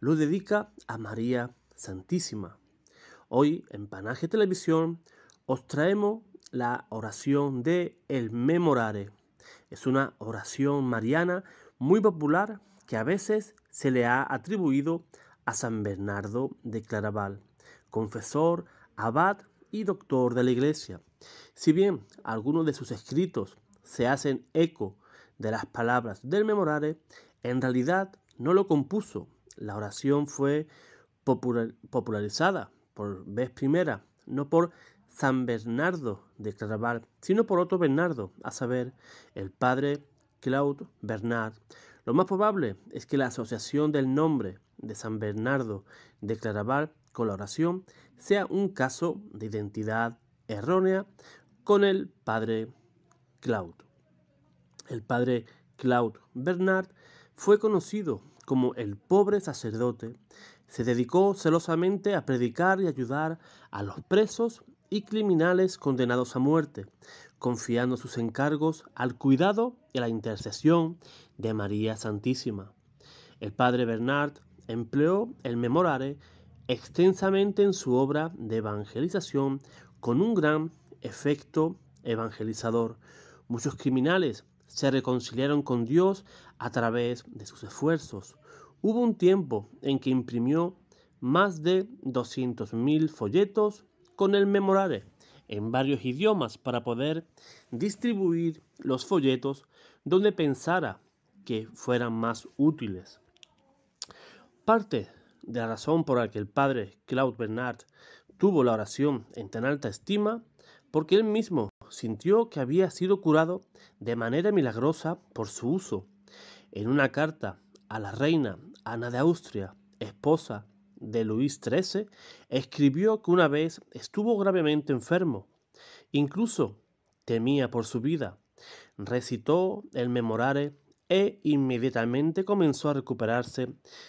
lo dedica a María Santísima. Hoy en Panaje Televisión os traemos la oración de El Memorare. Es una oración mariana muy popular que a veces se le ha atribuido a San Bernardo de Claraval, confesor, abad y doctor de la Iglesia. Si bien algunos de sus escritos se hacen eco de las palabras del Memorare, en realidad no lo compuso. La oración fue popularizada por vez primera, no por San Bernardo de Claraval, sino por otro Bernardo, a saber, el padre Claude Bernard. Lo más probable es que la asociación del nombre de San Bernardo de Claraval con la oración sea un caso de identidad errónea con el padre Claude. El padre Claude Bernard, fue conocido como el pobre sacerdote. Se dedicó celosamente a predicar y ayudar a los presos y criminales condenados a muerte, confiando sus encargos al cuidado y a la intercesión de María Santísima. El padre Bernard empleó el memorare extensamente en su obra de evangelización con un gran efecto evangelizador. Muchos criminales se reconciliaron con Dios a través de sus esfuerzos. Hubo un tiempo en que imprimió más de 200.000 folletos con el memorare en varios idiomas para poder distribuir los folletos donde pensara que fueran más útiles. Parte de la razón por la que el padre Claude Bernard tuvo la oración en tan alta estima porque él mismo sintió que había sido curado de manera milagrosa por su uso. En una carta a la reina Ana de Austria, esposa de Luis XIII, escribió que una vez estuvo gravemente enfermo. Incluso temía por su vida. Recitó el memorare e inmediatamente comenzó a recuperarse,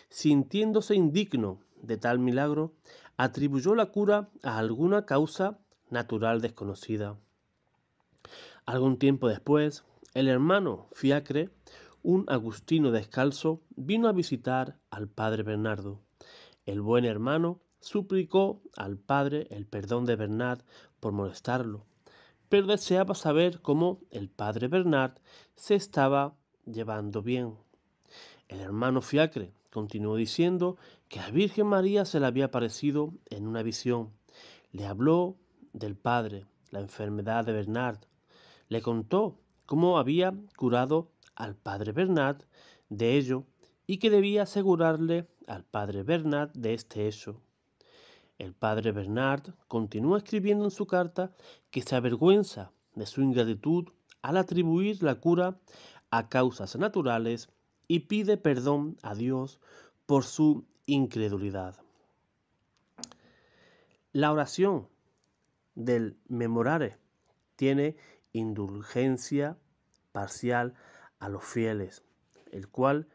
sintiéndose indigno de tal milagro, atribuyó la cura a alguna causa natural desconocida. Algún tiempo después, el hermano Fiacre, un agustino descalzo, vino a visitar al padre Bernardo. El buen hermano suplicó al padre el perdón de Bernard por molestarlo, pero deseaba saber cómo el padre Bernard se estaba llevando bien. El hermano Fiacre continuó diciendo que a Virgen María se le había aparecido en una visión. Le habló del padre, la enfermedad de Bernard. Le contó cómo había curado al padre Bernard de ello y que debía asegurarle al padre Bernard de este hecho. El padre Bernard continúa escribiendo en su carta que se avergüenza de su ingratitud al atribuir la cura a causas naturales y pide perdón a Dios por su incredulidad. La oración del memorare tiene indulgencia parcial a los fieles, el cual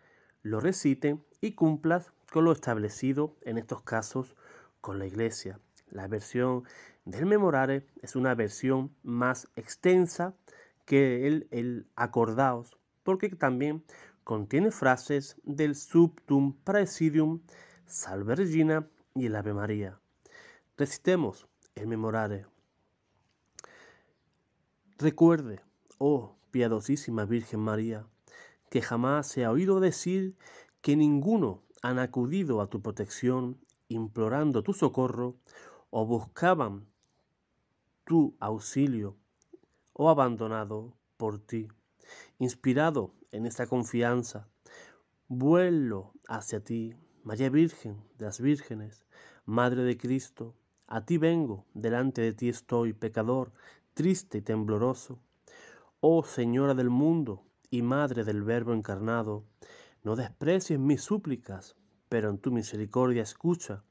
lo recite y cumpla con lo establecido en estos casos con la Iglesia. La versión del memorare es una versión más extensa que el, el acordaos, porque también contiene frases del Subtum Presidium, Salve Regina y el Ave María. Recitemos el Recuerde, oh piadosísima Virgen María, que jamás se ha oído decir que ninguno han acudido a tu protección implorando tu socorro o buscaban tu auxilio o abandonado por ti. Inspirado en esta confianza, vuelo hacia ti, María Virgen de las Vírgenes, Madre de Cristo, a ti vengo, delante de ti estoy, pecador, triste y tembloroso. Oh Señora del mundo y Madre del Verbo encarnado, no desprecies mis súplicas, pero en tu misericordia escucha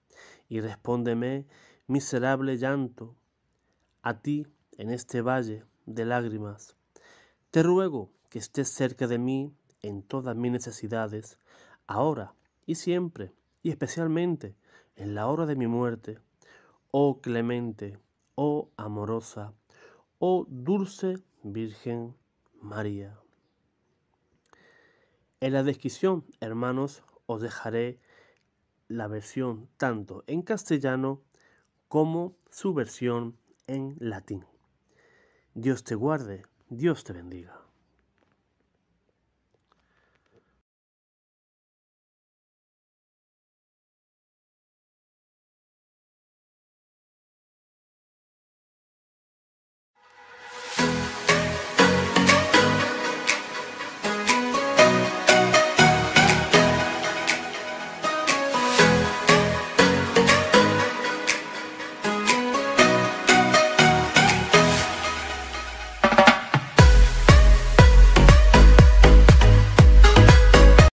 y respóndeme miserable llanto. A ti, en este valle de lágrimas, te ruego que estés cerca de mí en todas mis necesidades, ahora y siempre, y especialmente en la hora de mi muerte oh clemente, oh amorosa, oh dulce Virgen María. En la descripción, hermanos, os dejaré la versión tanto en castellano como su versión en latín. Dios te guarde, Dios te bendiga.